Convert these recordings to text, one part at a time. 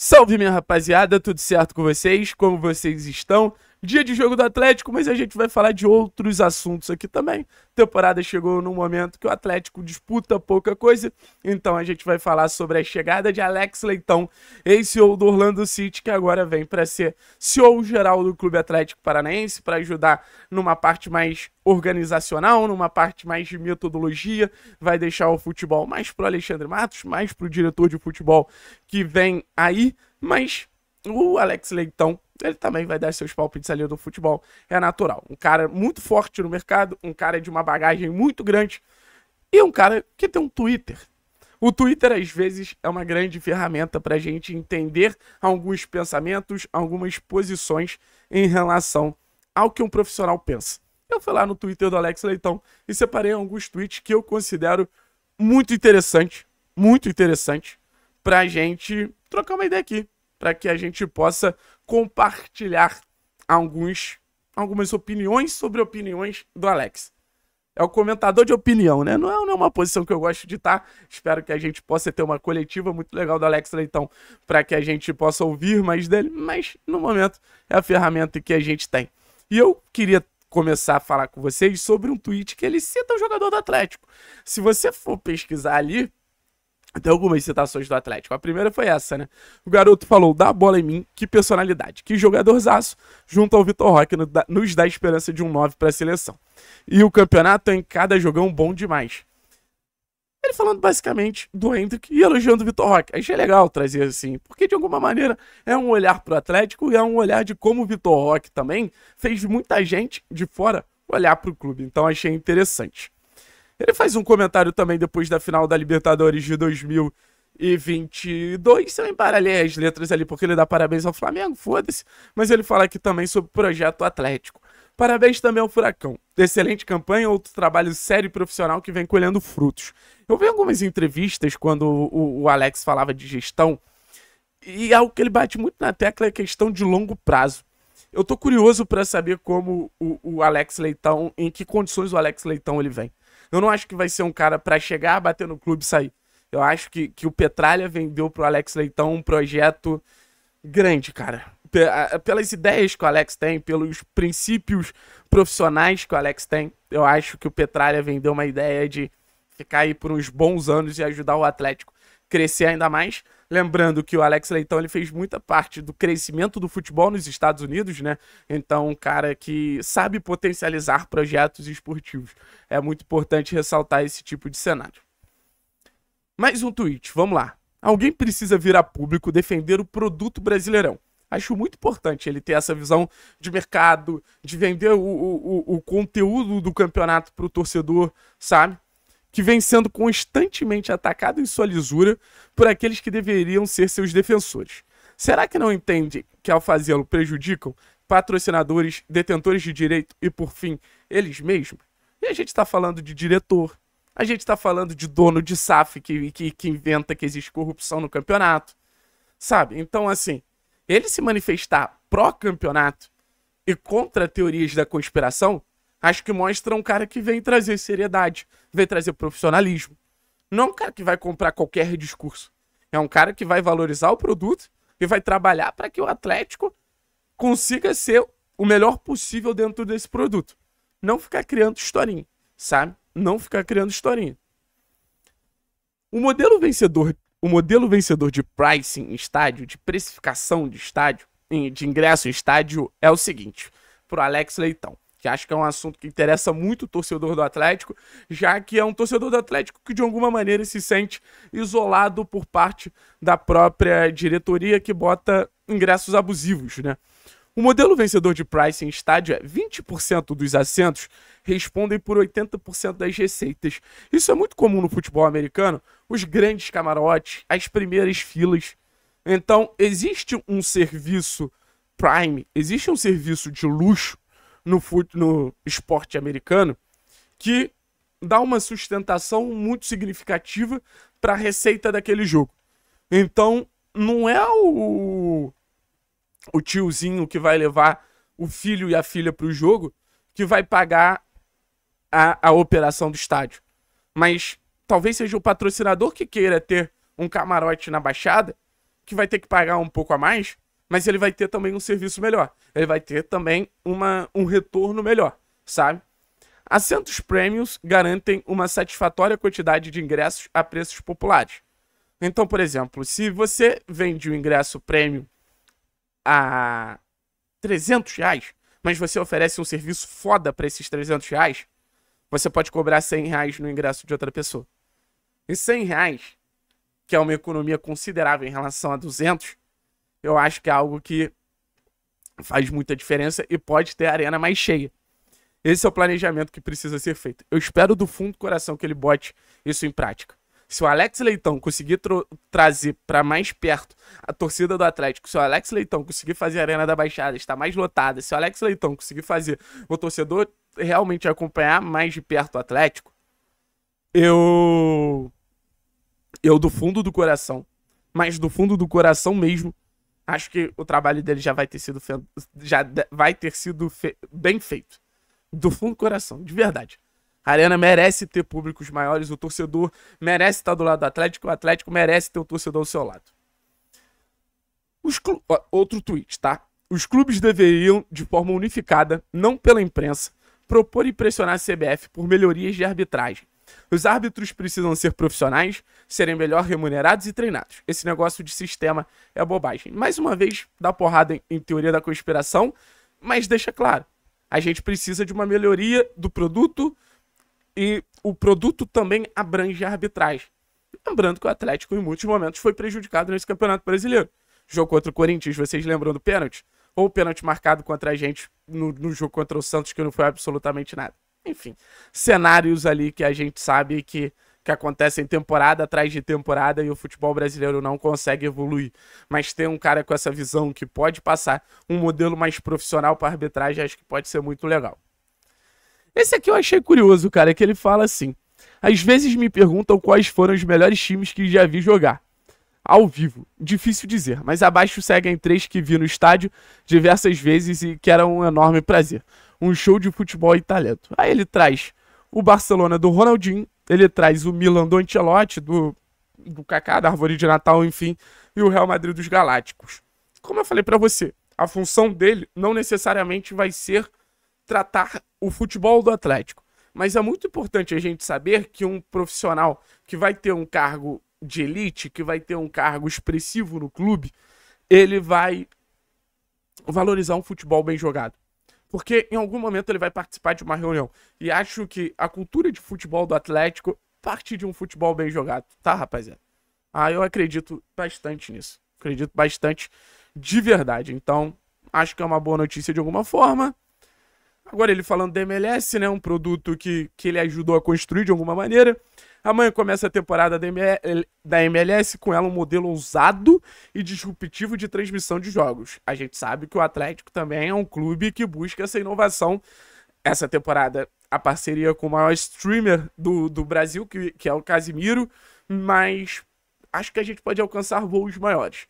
Salve minha rapaziada, tudo certo com vocês? Como vocês estão? dia de jogo do Atlético, mas a gente vai falar de outros assuntos aqui também. Temporada chegou num momento que o Atlético disputa pouca coisa, então a gente vai falar sobre a chegada de Alex Leitão, esse ceo do Orlando City, que agora vem para ser CEO geral do Clube Atlético Paranaense, para ajudar numa parte mais organizacional, numa parte mais de metodologia, vai deixar o futebol mais pro Alexandre Matos, mais pro diretor de futebol que vem aí, mas o Alex Leitão ele também vai dar seus palpites ali do futebol. É natural. Um cara muito forte no mercado, um cara de uma bagagem muito grande e um cara que tem um Twitter. O Twitter, às vezes, é uma grande ferramenta para a gente entender alguns pensamentos, algumas posições em relação ao que um profissional pensa. Eu fui lá no Twitter do Alex Leitão e separei alguns tweets que eu considero muito interessante, muito interessante, para a gente trocar uma ideia aqui para que a gente possa compartilhar alguns, algumas opiniões sobre opiniões do Alex. É o comentador de opinião, né? Não é, não é uma posição que eu gosto de estar. Espero que a gente possa ter uma coletiva muito legal do Alex Leitão para que a gente possa ouvir mais dele, mas no momento é a ferramenta que a gente tem. E eu queria começar a falar com vocês sobre um tweet que ele cita o jogador do Atlético. Se você for pesquisar ali, tem então, algumas citações do Atlético. A primeira foi essa, né? O garoto falou: dá a bola em mim, que personalidade, que jogadorzaço, junto ao Vitor Roque, nos dá a esperança de um 9 para a seleção. E o campeonato é em cada jogão bom demais. Ele falando basicamente do Hendrick e elogiando o Vitor Roque. Achei legal trazer assim, porque de alguma maneira é um olhar para o Atlético e é um olhar de como o Vitor Roque também fez muita gente de fora olhar para o clube. Então achei interessante. Ele faz um comentário também depois da final da Libertadores de 2022. Se eu embaralhei as letras ali porque ele dá parabéns ao Flamengo, foda-se. Mas ele fala aqui também sobre o projeto Atlético. Parabéns também ao Furacão. Excelente campanha, outro trabalho sério e profissional que vem colhendo frutos. Eu vi algumas entrevistas quando o, o Alex falava de gestão e algo que ele bate muito na tecla é a questão de longo prazo. Eu tô curioso para saber como o, o Alex Leitão, em que condições o Alex Leitão ele vem. Eu não acho que vai ser um cara para chegar, bater no clube e sair. Eu acho que, que o Petralha vendeu pro Alex Leitão um projeto grande, cara. Pelas ideias que o Alex tem, pelos princípios profissionais que o Alex tem, eu acho que o Petralha vendeu uma ideia de ficar aí por uns bons anos e ajudar o Atlético crescer ainda mais. Lembrando que o Alex Leitão ele fez muita parte do crescimento do futebol nos Estados Unidos, né? Então, um cara que sabe potencializar projetos esportivos. É muito importante ressaltar esse tipo de cenário. Mais um tweet, vamos lá. Alguém precisa vir a público defender o produto brasileirão. Acho muito importante ele ter essa visão de mercado, de vender o, o, o conteúdo do campeonato para o torcedor, sabe? que vem sendo constantemente atacado em sua lisura por aqueles que deveriam ser seus defensores. Será que não entende que ao fazê-lo prejudicam patrocinadores, detentores de direito e, por fim, eles mesmos? E a gente está falando de diretor, a gente está falando de dono de SAF que, que, que inventa que existe corrupção no campeonato, sabe? Então, assim, ele se manifestar pró-campeonato e contra teorias da conspiração Acho que mostra um cara que vem trazer seriedade, vem trazer profissionalismo. Não é um cara que vai comprar qualquer discurso. É um cara que vai valorizar o produto e vai trabalhar para que o Atlético consiga ser o melhor possível dentro desse produto. Não ficar criando historinha, sabe? Não ficar criando historinha. O modelo vencedor, o modelo vencedor de pricing em estádio, de precificação de estádio, de ingresso em estádio é o seguinte, para o Alex Leitão que acho que é um assunto que interessa muito o torcedor do Atlético, já que é um torcedor do Atlético que de alguma maneira se sente isolado por parte da própria diretoria que bota ingressos abusivos, né? O modelo vencedor de pricing em estádio é 20% dos assentos respondem por 80% das receitas. Isso é muito comum no futebol americano, os grandes camarotes, as primeiras filas. Então, existe um serviço Prime, existe um serviço de luxo no, no esporte americano, que dá uma sustentação muito significativa para a receita daquele jogo. Então, não é o, o tiozinho que vai levar o filho e a filha para o jogo que vai pagar a, a operação do estádio. Mas talvez seja o patrocinador que queira ter um camarote na Baixada, que vai ter que pagar um pouco a mais, mas ele vai ter também um serviço melhor. Ele vai ter também uma, um retorno melhor, sabe? Assentos premiums garantem uma satisfatória quantidade de ingressos a preços populares. Então, por exemplo, se você vende um ingresso premium a 300 reais, mas você oferece um serviço foda para esses 300 reais, você pode cobrar 100 reais no ingresso de outra pessoa. E 100 reais, que é uma economia considerável em relação a 200, eu acho que é algo que faz muita diferença e pode ter a arena mais cheia. Esse é o planejamento que precisa ser feito. Eu espero do fundo do coração que ele bote isso em prática. Se o Alex Leitão conseguir trazer para mais perto a torcida do Atlético, se o Alex Leitão conseguir fazer a Arena da Baixada estar mais lotada, se o Alex Leitão conseguir fazer o torcedor realmente acompanhar mais de perto o Atlético, eu eu do fundo do coração, mas do fundo do coração mesmo, acho que o trabalho dele já vai ter sido, fe... já vai ter sido fe... bem feito. Do fundo do coração, de verdade. A Arena merece ter públicos maiores, o torcedor merece estar do lado do Atlético, o Atlético merece ter o torcedor ao seu lado. Os clu... Outro tweet, tá? Os clubes deveriam, de forma unificada, não pela imprensa, propor e pressionar a CBF por melhorias de arbitragem. Os árbitros precisam ser profissionais, serem melhor remunerados e treinados. Esse negócio de sistema é bobagem. Mais uma vez, dá porrada em, em teoria da conspiração, mas deixa claro: a gente precisa de uma melhoria do produto e o produto também abrange a arbitragem. Lembrando que o Atlético, em muitos momentos, foi prejudicado nesse Campeonato Brasileiro. Jogo contra o Corinthians, vocês lembram do pênalti? Ou o pênalti marcado contra a gente no, no jogo contra o Santos, que não foi absolutamente nada enfim, cenários ali que a gente sabe que, que acontecem temporada atrás de temporada e o futebol brasileiro não consegue evoluir. Mas ter um cara com essa visão que pode passar um modelo mais profissional para arbitragem, acho que pode ser muito legal. Esse aqui eu achei curioso, cara, que ele fala assim: às vezes me perguntam quais foram os melhores times que já vi jogar. Ao vivo, difícil dizer, mas abaixo seguem três que vi no estádio diversas vezes e que era um enorme prazer um show de futebol italiano. Aí ele traz o Barcelona do Ronaldinho, ele traz o Milan do Ancelotti, do, do Kaká, da Árvore de Natal, enfim, e o Real Madrid dos Galácticos. Como eu falei para você, a função dele não necessariamente vai ser tratar o futebol do Atlético. Mas é muito importante a gente saber que um profissional que vai ter um cargo de elite, que vai ter um cargo expressivo no clube, ele vai valorizar um futebol bem jogado porque em algum momento ele vai participar de uma reunião. E acho que a cultura de futebol do Atlético parte de um futebol bem jogado, tá, rapaziada? Ah, eu acredito bastante nisso. Acredito bastante de verdade. Então, acho que é uma boa notícia de alguma forma. Agora, ele falando da MLS, né? Um produto que, que ele ajudou a construir de alguma maneira. Amanhã começa a temporada da MLS com ela um modelo ousado e disruptivo de transmissão de jogos. A gente sabe que o Atlético também é um clube que busca essa inovação. Essa temporada, a parceria com o maior streamer do, do Brasil, que, que é o Casimiro, mas acho que a gente pode alcançar voos maiores.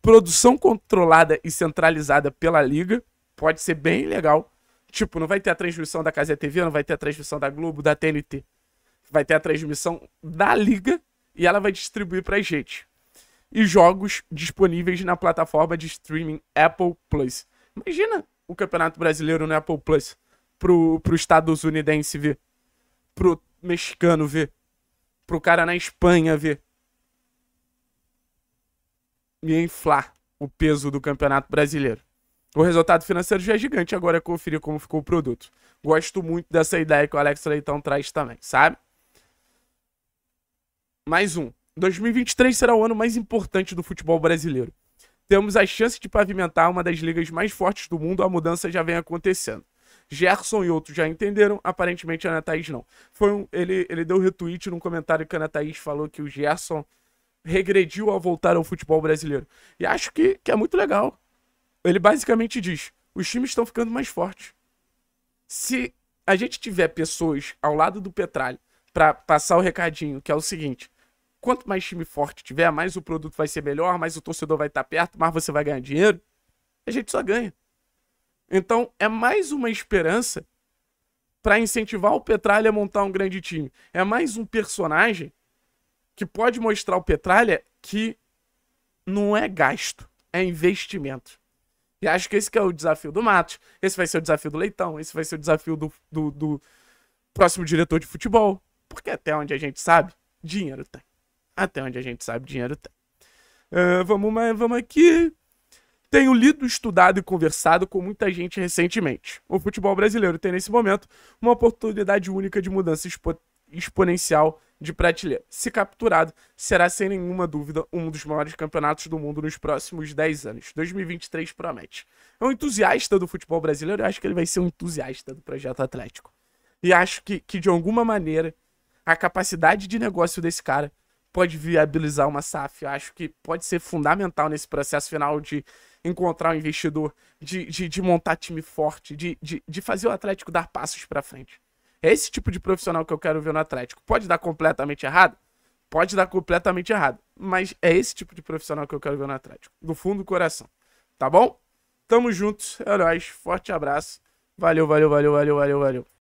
Produção controlada e centralizada pela liga pode ser bem legal. Tipo, não vai ter a transmissão da Casa TV, não vai ter a transmissão da Globo, da TNT vai ter a transmissão da liga e ela vai distribuir para gente. E jogos disponíveis na plataforma de streaming Apple Plus. Imagina o Campeonato Brasileiro no Apple Plus pro, pro estadunidense ver, pro mexicano ver, pro cara na Espanha ver. E inflar o peso do Campeonato Brasileiro. O resultado financeiro já é gigante, agora é conferir como ficou o produto. Gosto muito dessa ideia que o Alex Leitão traz também, sabe? mais um. 2023 será o ano mais importante do futebol brasileiro. Temos a chance de pavimentar uma das ligas mais fortes do mundo, a mudança já vem acontecendo. Gerson e outros já entenderam, aparentemente a Ana Thaís não. Foi um, ele, ele deu retweet num comentário que a Ana Thaís falou que o Gerson regrediu ao voltar ao futebol brasileiro. E acho que, que é muito legal. Ele basicamente diz: os times estão ficando mais fortes. Se a gente tiver pessoas ao lado do Petralho para passar o recadinho, que é o seguinte: quanto mais time forte tiver, mais o produto vai ser melhor, mais o torcedor vai estar perto, mais você vai ganhar dinheiro. A gente só ganha. Então, é mais uma esperança para incentivar o Petralha a montar um grande time. É mais um personagem que pode mostrar ao Petralha que não é gasto, é investimento. E acho que esse que é o desafio do Matos, esse vai ser o desafio do Leitão, esse vai ser o desafio do, do, do próximo diretor de futebol. Porque até onde a gente sabe, dinheiro tem. Até onde a gente sabe, dinheiro tem. Uh, vamos, mais, vamos aqui. Tenho lido, estudado e conversado com muita gente recentemente. O futebol brasileiro tem, nesse momento, uma oportunidade única de mudança expo exponencial de prateleira. Se capturado, será sem nenhuma dúvida um dos maiores campeonatos do mundo nos próximos 10 anos. 2023 promete. É um entusiasta do futebol brasileiro, eu acho que ele vai ser um entusiasta do projeto Atlético. E acho que, que de alguma maneira, a capacidade de negócio desse cara pode viabilizar uma SAF. Eu acho que pode ser fundamental nesse processo final de encontrar o um investidor, de, de, de, montar time forte, de, de, de fazer o Atlético dar passos para frente. É esse tipo de profissional que eu quero ver no Atlético. Pode dar completamente errado? Pode dar completamente errado. Mas é esse tipo de profissional que eu quero ver no Atlético. Do fundo do coração. Tá bom? Tamo juntos. É nóis. Forte abraço. Valeu, valeu, valeu, valeu, valeu, valeu.